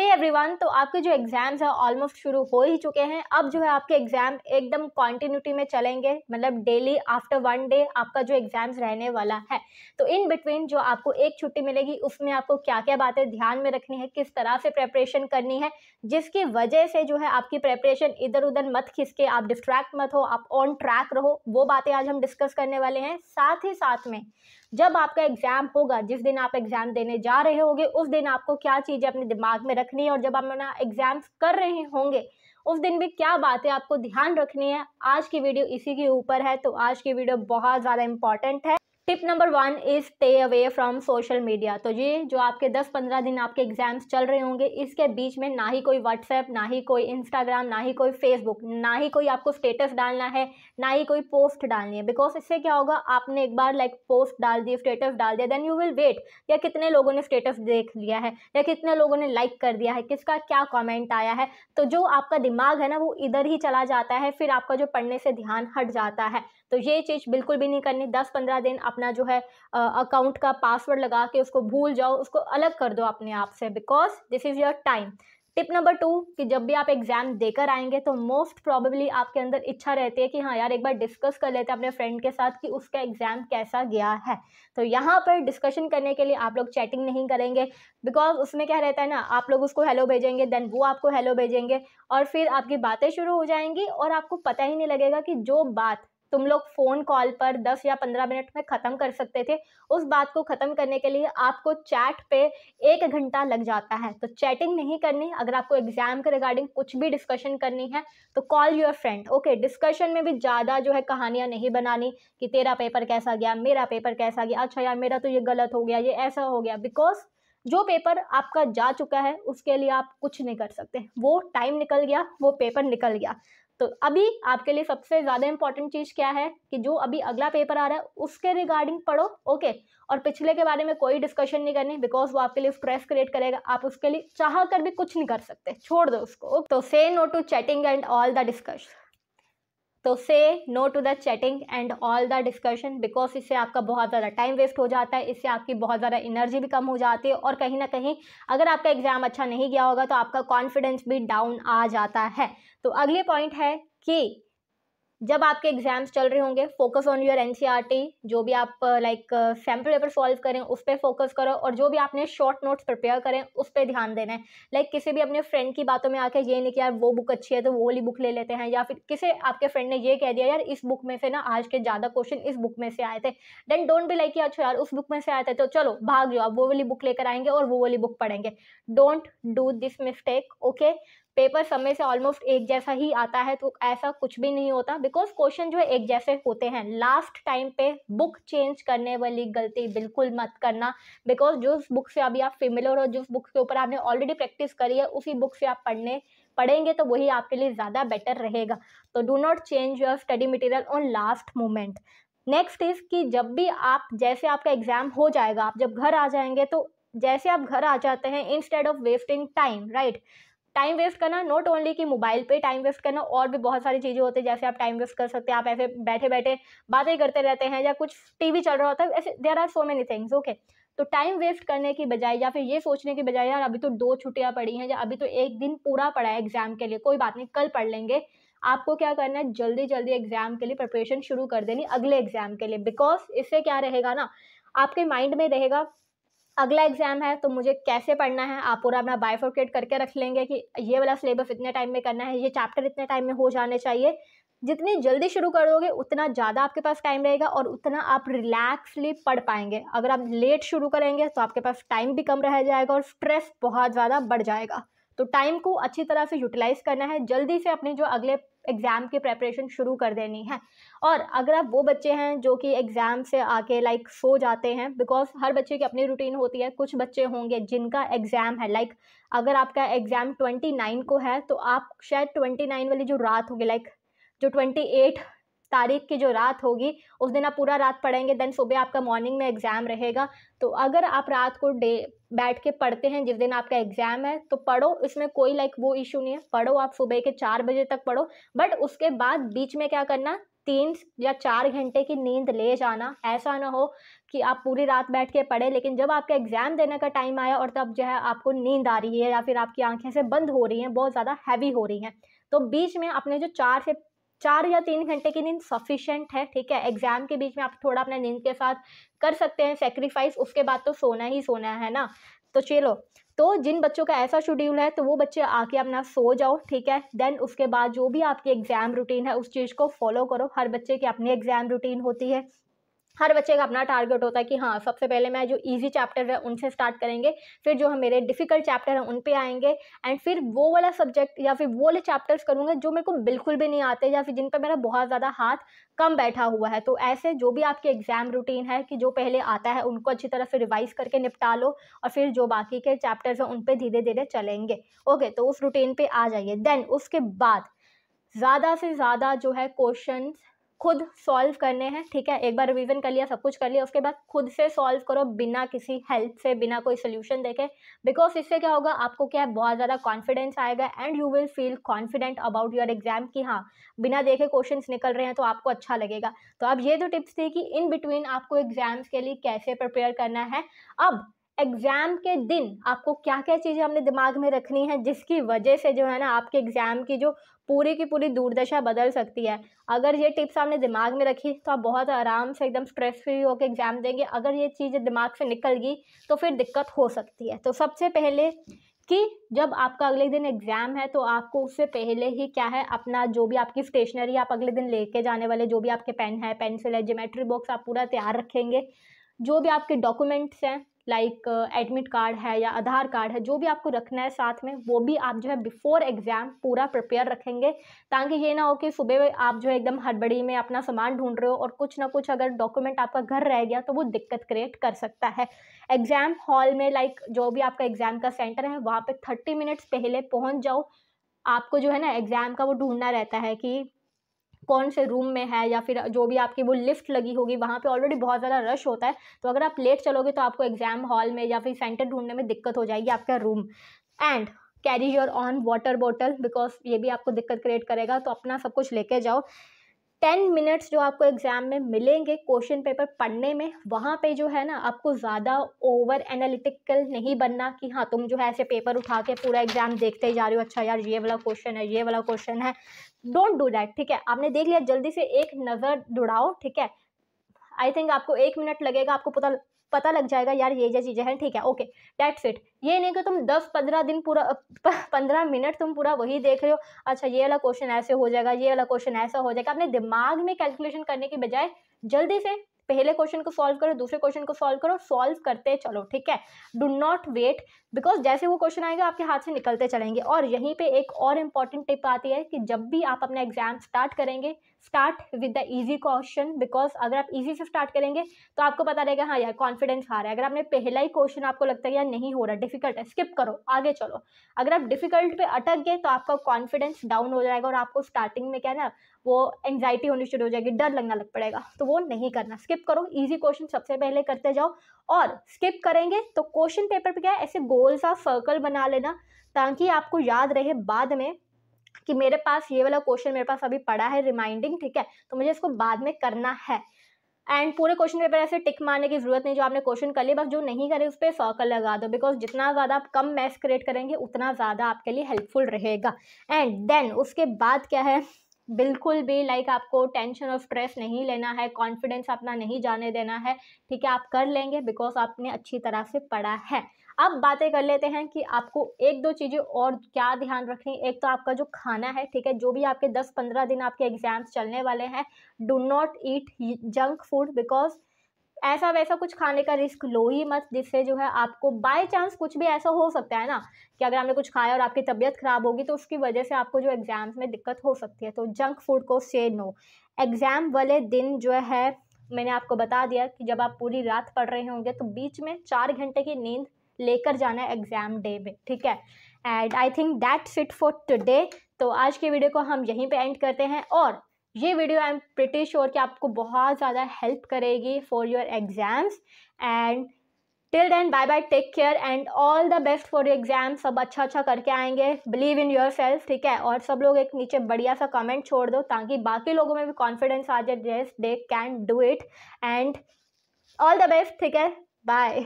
हे hey everyone तो आपके जो एग्ज़ाम्स हैं ऑलमोस्ट शुरू हो ही चुके हैं अब जो है आपके एग्ज़ाम एकदम कॉन्टिन्यूटी में चलेंगे मतलब डेली आफ्टर वन डे आपका जो एग्ज़ाम्स रहने वाला है तो इन बिटवीन जो आपको एक छुट्टी मिलेगी उसमें आपको क्या क्या बातें ध्यान में रखनी है किस तरह से प्रेपरेशन करनी है जिसकी वजह से जो है आपकी प्रेपरेशन इधर उधर मत खिसके आप डिस्ट्रैक्ट मत हो आप ऑन ट्रैक रहो वो बातें आज हम डिस्कस करने वाले हैं साथ ही साथ में जब आपका एग्जाम होगा जिस दिन आप एग्जाम देने जा रहे होंगे उस दिन आपको क्या चीज़ें अपने दिमाग में रखनी है और जब आप अपना एग्जाम्स कर रहे होंगे उस दिन भी क्या बातें आपको ध्यान रखनी है आज की वीडियो इसी के ऊपर है तो आज की वीडियो बहुत ज़्यादा इंपॉर्टेंट है tip number one is stay away from social media तो ये जो आपके 10-15 दिन आपके एग्ज़ाम्स चल रहे होंगे इसके बीच में ना ही कोई व्हाट्सएप ना ही कोई इंस्टाग्राम ना ही कोई फेसबुक ना ही कोई आपको स्टेटस डालना है ना ही कोई पोस्ट डालनी है बिकॉज इससे क्या होगा आपने एक बार लाइक like, पोस्ट डाल दी स्टेटस डाल दिया देन यू विल वेट या कितने लोगों ने स्टेटस देख लिया है या कितने लोगों ने लाइक like कर दिया है किसका क्या कॉमेंट आया है तो जो आपका दिमाग है ना वो इधर ही चला जाता है फिर आपका जो पढ़ने से ध्यान हट जाता है तो ये चीज़ बिल्कुल भी नहीं करनी दस पंद्रह दिन अपना जो है अकाउंट का पासवर्ड लगा के उसको भूल जाओ उसको अलग कर दो अपने आप से because this is your time tip number two कि जब भी आप एग्जाम देकर आएंगे तो मोस्ट प्रॉबेबली आपके अंदर इच्छा रहती है कि हाँ यार एक बार डिस्कस कर लेते हैं अपने फ्रेंड के साथ कि उसका एग्जाम कैसा गया है तो यहाँ पर डिस्कशन करने के लिए आप लोग चैटिंग नहीं करेंगे बिकॉज उसमें क्या रहता है ना आप लोग उसको हेलो भेजेंगे देन वो आपको हेलो भेजेंगे और फिर आपकी बातें शुरू हो जाएंगी और आपको पता ही नहीं लगेगा कि जो बात तुम लोग फ़ोन कॉल पर 10 या 15 मिनट में ख़त्म कर सकते थे उस बात को ख़त्म करने के लिए आपको चैट पे एक घंटा लग जाता है तो चैटिंग नहीं करनी अगर आपको एग्ज़ाम के रिगार्डिंग कुछ भी डिस्कशन करनी है तो call your friend okay discussion में भी ज़्यादा जो है कहानियाँ नहीं बनानी कि तेरा पेपर कैसा गया मेरा पेपर कैसा गया अच्छा यार मेरा तो ये गलत हो गया ये ऐसा हो गया बिकॉज जो पेपर आपका जा चुका है उसके लिए आप कुछ नहीं कर सकते वो टाइम निकल गया वो पेपर निकल गया तो अभी आपके लिए सबसे ज़्यादा इंपॉर्टेंट चीज़ क्या है कि जो अभी अगला पेपर आ रहा है उसके रिगार्डिंग पढ़ो ओके और पिछले के बारे में कोई डिस्कशन नहीं करनी बिकॉज वो आपके लिए स्ट्रेस क्रिएट करेगा आप उसके लिए चाह कर भी कुछ नहीं कर सकते छोड़ दो उसको तो say no to chatting and all the discussion तो say no to the chatting and all the discussion because इससे आपका बहुत ज़्यादा टाइम वेस्ट हो जाता है इससे आपकी बहुत ज़्यादा एनर्जी भी कम हो जाती है और कहीं ना कहीं अगर आपका एग्ज़ाम अच्छा नहीं गया होगा तो आपका कॉन्फिडेंस भी डाउन आ जाता है तो अगले पॉइंट है कि जब आपके एग्जाम्स चल रहे होंगे फोकस ऑन योर एन जो भी आप लाइक सैम्पल पेपर सॉल्व करें उस पर फोकस करो और जो भी आपने शॉर्ट नोट्स प्रिपेयर करें उस पर ध्यान देना है लाइक like, किसी भी अपने फ्रेंड की बातों में आके ये नहीं कि यार वो बुक अच्छी है तो वो वाली बुक ले लेते हैं या फिर किसी आपके फ्रेंड ने ये कह दिया यार इस बुक में से ना आज के ज़्यादा क्वेश्चन इस बुक में से आए थे देन डोंट भी लाइक अच्छा यार उस बुक में से आए थे तो चलो भाग जाओ आप वो वाली बुक लेकर आएंगे और वो वाली बुक पढ़ेंगे don't do this mistake okay paper समय से ऑलमोस्ट एक जैसा ही आता है तो ऐसा कुछ भी नहीं होता बिकॉज क्वेश्चन जो है एक जैसे होते हैं लास्ट टाइम पे बुक चेंज करने वाली गलती बिल्कुल मत करना बिकॉज जो बुक से अभी आप फेमिलर हो जिस बुक के ऊपर आपने ऑलरेडी प्रैक्टिस करी है उसी बुक से आप पढ़ने पढ़ेंगे तो वही आपके लिए ज़्यादा बेटर रहेगा तो do not change your study material on last moment next is कि जब भी आप जैसे आपका एग्ज़ाम हो जाएगा आप जब घर आ जाएंगे तो जैसे आप घर आ जाते हैं instead of wasting time right time waste करना नॉट ओनली कि मोबाइल पे टाइम वेस्ट करना और भी बहुत सारी चीज़ें होती है जैसे आप टाइम वेस्ट कर सकते हैं आप ऐसे बैठे बैठे बातें करते रहते हैं या कुछ टीवी चल रहा होता है ऐसे there are so many things okay तो टाइम वेस्ट करने की बजाय या फिर ये सोचने की बजाय यार अभी तो दो छुट्टियाँ पड़ी हैं या अभी तो एक दिन पूरा पड़ा है एग्ज़ाम के लिए कोई बात नहीं कल पढ़ लेंगे आपको क्या करना है जल्दी जल्दी एग्ज़ाम के लिए प्रिपरेशन शुरू कर देनी अगले एग्ज़ाम के लिए बिकॉज इससे क्या रहेगा ना आपके माइंड में रहेगा अगला एग्ज़ाम है तो मुझे कैसे पढ़ना है आप पूरा अपना बायफोकेट करके रख लेंगे कि ये वाला सिलेबस इतने टाइम में करना है ये चैप्टर इतने टाइम में हो जाने चाहिए जितनी जल्दी शुरू करोगे उतना ज़्यादा आपके पास टाइम रहेगा और उतना आप रिलैक्सली पढ़ पाएंगे अगर आप लेट शुरू करेंगे तो आपके पास टाइम भी कम रह जाएगा और स्ट्रेस बहुत ज़्यादा बढ़ जाएगा तो टाइम को अच्छी तरह से यूटिलाइज़ करना है जल्दी से अपने जो अगले एग्ज़ाम की प्रेपरेशन शुरू कर देनी है और अगर आप वो बच्चे हैं जो कि एग्ज़ाम से आके लाइक सो जाते हैं बिकॉज हर बच्चे की अपनी रूटीन होती है कुछ बच्चे होंगे जिनका एग्ज़ाम है लाइक अगर आपका एग्ज़ाम ट्वेंटी नाइन को है तो आप शायद ट्वेंटी नाइन वाली जो रात होगी लाइक जो ट्वेंटी एट तारीख की जो रात होगी उस दिन आप पूरा रात पढ़ेंगे देन सुबह आपका मॉर्निंग में एग्ज़ाम रहेगा तो अगर आप रात को डे बैठ के पढ़ते हैं जिस दिन आपका एग्ज़ाम है तो पढ़ो इसमें कोई लाइक वो इशू नहीं है पढ़ो आप सुबह के चार बजे तक पढ़ो बट उसके बाद बीच में क्या करना तीन या चार घंटे की नींद ले जाना ऐसा ना हो कि आप पूरी रात बैठ के पढ़े लेकिन जब आपका एग्ज़ाम देने का टाइम आया और तब जो है आपको नींद आ रही है या फिर आपकी आंखें से बंद हो रही हैं बहुत ज़्यादा हैवी हो रही हैं तो बीच में अपने जो चार से चार या तीन घंटे की नींद सफिशियंट है ठीक है एग्जाम के बीच में आप थोड़ा अपने नींद के साथ कर सकते हैं सेक्रीफाइस उसके बाद तो सोना ही सोना है ना तो चलो तो जिन बच्चों का ऐसा शेड्यूल है तो वो बच्चे आके अपना सो जाओ ठीक है देन उसके बाद जो भी आपकी एग्ज़ाम रूटीन है उस चीज़ को फॉलो करो हर बच्चे की अपनी एग्ज़ाम रूटीन होती है हर बच्चे का अपना टारगेट होता है कि हाँ सबसे पहले मैं जो ईजी चैप्टर है उनसे स्टार्ट करेंगे फिर जो हम मेरे डिफिकल्ट चैप्टर हैं उन पर आएंगे एंड फिर वो वाला सब्जेक्ट या फिर वो वाले चैप्टर्स करूँगा जो मेरे को बिल्कुल भी नहीं आते या फिर जिन पर मेरा बहुत ज़्यादा हाथ कम बैठा हुआ है तो ऐसे जो भी आपकी एग्ज़ाम रूटीन है कि जो पहले आता है उनको अच्छी तरह से रिवाइज करके निपटा लो और फिर जो बाकी के चैप्टर्स हैं उन पर धीरे धीरे चलेंगे ओके तो उस रूटीन पर आ जाइए देन उसके बाद ज़्यादा से ज़्यादा जो है क्वेश्चन खुद सॉल्व करने हैं ठीक है एक बार रिवीजन कर लिया सब कुछ कर लिया उसके बाद खुद से सॉल्व करो बिना किसी हेल्प से बिना कोई सोल्यूशन देखे बिकॉज इससे क्या होगा आपको क्या है बहुत ज़्यादा कॉन्फिडेंस आएगा and you will feel confident about your exam कि हाँ बिना देखे क्वेश्चन निकल रहे हैं तो आपको अच्छा लगेगा तो अब ये जो टिप्स थी कि इन बिटवीन आपको एग्जाम्स के लिए कैसे प्रिपेयर करना है अब एग्ज़ाम के दिन आपको क्या क्या चीज़ें अपने दिमाग में रखनी है जिसकी वजह से जो है ना आपके एग्ज़ाम की जो पूरी की पूरी दुर्दशा बदल सकती है अगर ये टिप्स आपने दिमाग में रखी तो आप बहुत आराम से एकदम स्ट्रेस फ्री होकर एग्ज़ाम देंगे अगर ये चीज़ें दिमाग से निकल गई तो फिर दिक्कत हो सकती है तो सबसे पहले कि जब आपका अगले दिन एग्ज़ाम है तो आपको उससे पहले ही क्या है अपना जो भी आपकी स्टेशनरी आप अगले दिन लेके जाने वाले जो भी आपके पेन है पेंसिल है जोमेट्री बॉक्स आप पूरा तैयार रखेंगे जो भी आपके डॉक्यूमेंट्स हैं लाइक एडमिट कार्ड है या आधार कार्ड है जो भी आपको रखना है साथ में वो भी आप जो है बिफोर एग्ज़ाम पूरा प्रिपेयर रखेंगे ताकि ये ना हो कि सुबह आप जो है एकदम हड़बड़ी में अपना सामान ढूंढ रहे हो और कुछ ना कुछ अगर डॉक्यूमेंट आपका घर रह गया तो वो दिक्कत क्रिएट कर सकता है एग्ज़ाम हॉल में लाइक जो भी आपका एग्ज़ाम का सेंटर है वहाँ पर थर्टी मिनट्स पहले पहुँच जाओ आपको जो है ना एग्ज़ाम का वो ढूंढना रहता है कि कौन से रूम में है या फिर जो भी आपकी वो लिफ्ट लगी होगी वहाँ पे ऑलरेडी बहुत ज़्यादा रश होता है तो अगर आप लेट चलोगे तो आपको एग्ज़ाम हॉल में या फिर सेंटर ढूंढने में दिक्कत हो जाएगी आपका room and carry your own water bottle because ये भी आपको दिक्कत क्रिएट करेगा तो अपना सब कुछ लेके जाओ टेन मिनट्स जो आपको एग्ज़ाम में मिलेंगे क्वेश्चन पेपर पढ़ने में वहाँ पे जो है ना आपको ज़्यादा ओवर एनालिटिकल नहीं बनना कि हाँ तुम जो है ऐसे पेपर उठा के पूरा एग्ज़ाम देखते जा रहे हो अच्छा यार ये वाला क्वेश्चन है ये वाला क्वेश्चन है डोंट डू डैट ठीक है आपने देख लिया जल्दी से एक नज़र दौड़ाओ ठीक है आई थिंक आपको एक मिनट लगेगा आपको पता पता लग जाएगा यार ये ये चीज़ें हैं ठीक है ओके डेट्स इट ये नहीं कि तुम दस पंद्रह दिन पूरा पंद्रह मिनट तुम पूरा वही देख रहे हो अच्छा ये वाला क्वेश्चन ऐसे हो जाएगा ये वाला क्वेश्चन ऐसा हो जाएगा अपने दिमाग में कैलकुलेशन करने के बजाय जल्दी से पहले क्वेश्चन को सॉल्व करो दूसरे क्वेश्चन को सॉल्व करो सॉल्व करते चलो ठीक है डू नॉट वेट बिकॉज जैसे वो क्वेश्चन आएगा आपके हाथ से निकलते चलेंगे और यहीं पे एक और इम्पॉर्टेंट टिप आती है कि जब भी आप अपना एग्जाम स्टार्ट करेंगे start with the easy question because अगर आप इजी से स्टार्ट करेंगे तो आपको पता रहेगा हाँ यार कॉन्फिडेंस हार है अगर आपने पहला ही क्वेश्चन आपको लगता है यार नहीं हो रहा डिफिकल्ट है स्किप करो आगे चलो अगर आप डिफिकल्ट पे अटक गए तो आपका कॉन्फिडेंस डाउन हो जाएगा और आपको स्टार्टिंग में क्या है ना वो एंगजाइटी होनी शुरू हो जाएगी डर लगना लग पड़ेगा तो वो नहीं करना स्किप करो ईजी क्वेश्चन सबसे पहले करते जाओ और स्किप करेंगे तो क्वेश्चन पेपर पे क्या है ऐसे गोल सा सर्कल बना लेना ताकि आपको याद रहे बाद में कि मेरे पास ये वाला क्वेश्चन मेरे पास अभी पड़ा है रिमाइंडिंग ठीक है तो मुझे इसको बाद में करना है एंड पूरे क्वेश्चन पेपर ऐसे टिक मारने की जरूरत नहीं जो आपने क्वेश्चन कर लिए बस जो नहीं करे उस पर सर्कल लगा दो बिकॉज जितना ज़्यादा आप कम मैथ्स क्रिएट करेंगे उतना ज़्यादा आपके लिए हेल्पफुल रहेगा एंड देन उसके बाद क्या है बिल्कुल भी लाइक आपको टेंशन और स्ट्रेस नहीं लेना है कॉन्फिडेंस अपना नहीं जाने देना है ठीक है आप कर लेंगे बिकॉज आपने अच्छी तरह से पढ़ा है अब बातें कर लेते हैं कि आपको एक दो चीज़ें और क्या ध्यान रखनी एक तो आपका जो खाना है ठीक है जो भी आपके 10-15 दिन आपके एग्जाम्स चलने वाले हैं do not eat junk food because ऐसा वैसा कुछ खाने का रिस्क लो ही मत जिससे जो है आपको बाय चांस कुछ भी ऐसा हो सकता है ना कि अगर आपने कुछ खाया और आपकी तबीयत ख़राब होगी तो उसकी वजह से आपको जो एग्ज़ाम्स में दिक्कत हो सकती है तो जंक फूड को से नो एग्ज़ाम वाले दिन जो है मैंने आपको बता दिया कि जब आप पूरी रात पढ़ रहे होंगे तो बीच में चार घंटे की नींद लेकर जाना है एग्ज़ाम डे में ठीक है and I think that's it for today तो आज की वीडियो को हम यहीं पे एंड करते हैं और ये video I am pretty sure कि आपको बहुत ज़्यादा हेल्प करेगी for your exams and till then bye bye take care and all the best for your exam सब अच्छा अच्छा करके आएंगे बिलीव इन योर सेल्फ ठीक है और सब लोग एक नीचे बढ़िया सा कमेंट छोड़ दो ताकि बाकी लोगों में भी कॉन्फिडेंस आ जाए yes they can do it and all the best ठीक है बाय